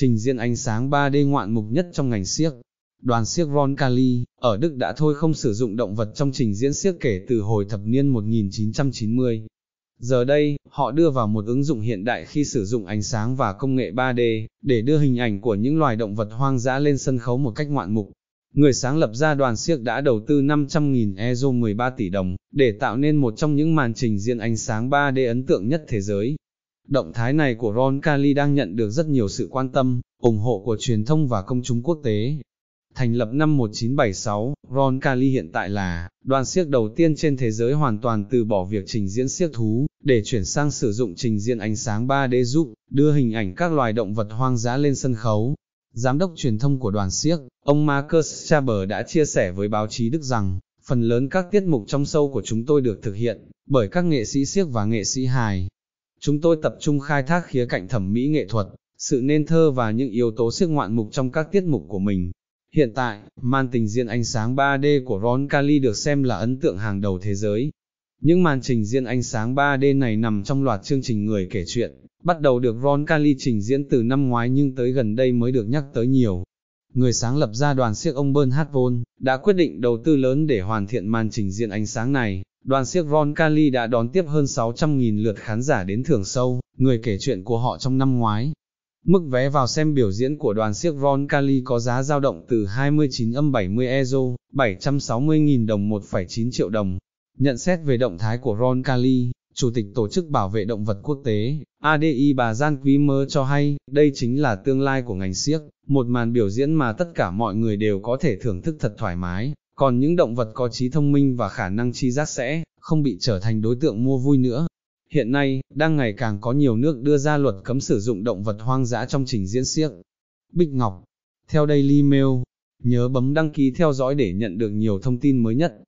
trình diễn ánh sáng 3D ngoạn mục nhất trong ngành siếc. Đoàn siếc Ron Kali, ở Đức đã thôi không sử dụng động vật trong trình diễn siếc kể từ hồi thập niên 1990. Giờ đây, họ đưa vào một ứng dụng hiện đại khi sử dụng ánh sáng và công nghệ 3D, để đưa hình ảnh của những loài động vật hoang dã lên sân khấu một cách ngoạn mục. Người sáng lập ra đoàn siếc đã đầu tư 500.000 euro 13 tỷ đồng, để tạo nên một trong những màn trình diễn ánh sáng 3D ấn tượng nhất thế giới. Động thái này của Ron Cali đang nhận được rất nhiều sự quan tâm, ủng hộ của truyền thông và công chúng quốc tế. Thành lập năm 1976, Ron Cali hiện tại là đoàn siếc đầu tiên trên thế giới hoàn toàn từ bỏ việc trình diễn siếc thú, để chuyển sang sử dụng trình diễn ánh sáng 3D giúp đưa hình ảnh các loài động vật hoang dã lên sân khấu. Giám đốc truyền thông của đoàn siếc, ông Marcus Schaber đã chia sẻ với báo chí Đức rằng, phần lớn các tiết mục trong sâu của chúng tôi được thực hiện bởi các nghệ sĩ siếc và nghệ sĩ hài, Chúng tôi tập trung khai thác khía cạnh thẩm mỹ nghệ thuật, sự nên thơ và những yếu tố siêu ngoạn mục trong các tiết mục của mình. Hiện tại, màn trình diễn ánh sáng 3D của Ron Cali được xem là ấn tượng hàng đầu thế giới. Những màn trình diễn ánh sáng 3D này nằm trong loạt chương trình người kể chuyện, bắt đầu được Ron Cali trình diễn từ năm ngoái nhưng tới gần đây mới được nhắc tới nhiều. Người sáng lập ra đoàn siếc ông Bernhard Vôn, đã quyết định đầu tư lớn để hoàn thiện màn trình diễn ánh sáng này. Đoàn siếc Ron Cali đã đón tiếp hơn 600.000 lượt khán giả đến thưởng sâu, người kể chuyện của họ trong năm ngoái. Mức vé vào xem biểu diễn của đoàn siếc Ron Cali có giá dao động từ 29 âm 70 euro, 760.000 đồng 1,9 triệu đồng. Nhận xét về động thái của Ron Cali, Chủ tịch Tổ chức Bảo vệ Động vật Quốc tế, ADI bà Gian Quý Mơ cho hay, đây chính là tương lai của ngành siếc, một màn biểu diễn mà tất cả mọi người đều có thể thưởng thức thật thoải mái, còn những động vật có trí thông minh và khả năng chi giác sẽ không bị trở thành đối tượng mua vui nữa. Hiện nay, đang ngày càng có nhiều nước đưa ra luật cấm sử dụng động vật hoang dã trong trình diễn siếc. Bích Ngọc, theo Daily Mail, nhớ bấm đăng ký theo dõi để nhận được nhiều thông tin mới nhất.